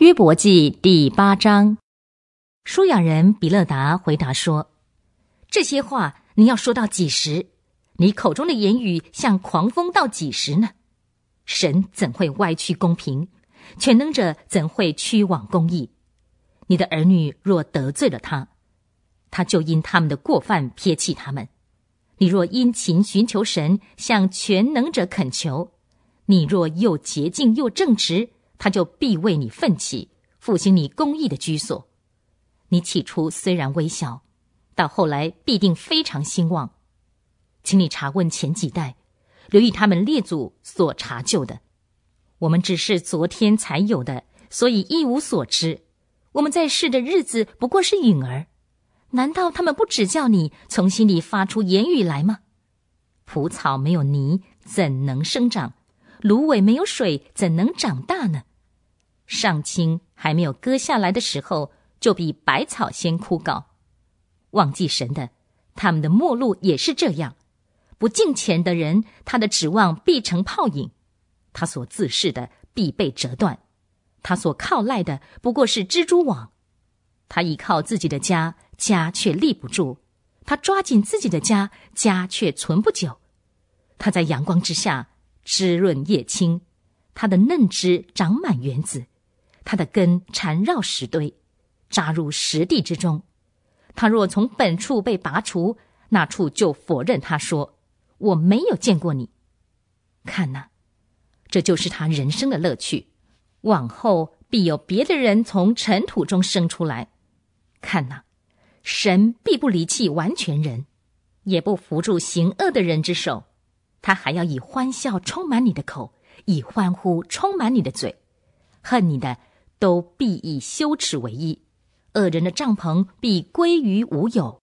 约伯记第八章，舒雅人比勒达回答说：“这些话你要说到几时？你口中的言语像狂风到几时呢？神怎会歪曲公平？全能者怎会屈枉公义？你的儿女若得罪了他，他就因他们的过犯撇弃他们。你若殷勤寻求神，向全能者恳求；你若又洁净又正直。”他就必为你奋起，复兴你公益的居所。你起初虽然微小，到后来必定非常兴旺。请你查问前几代，留意他们列祖所查就的。我们只是昨天才有的，所以一无所知。我们在世的日子不过是影儿。难道他们不指教你从心里发出言语来吗？蒲草没有泥怎能生长？芦苇没有水怎能长大呢？上青还没有割下来的时候，就比百草先枯槁。忘记神的，他们的末路也是这样。不敬虔的人，他的指望必成泡影，他所自恃的必被折断，他所靠赖的不过是蜘蛛网。他依靠自己的家，家却立不住；他抓紧自己的家，家却存不久。他在阳光之下滋润叶青，他的嫩枝长满园子。它的根缠绕石堆，扎入石地之中。它若从本处被拔除，那处就否认它说：“我没有见过你。”看呐，这就是他人生的乐趣。往后必有别的人从尘土中生出来。看呐，神必不离弃完全人，也不扶住行恶的人之手。他还要以欢笑充满你的口，以欢呼充满你的嘴。恨你的。都必以羞耻为意，恶人的帐篷必归于无有。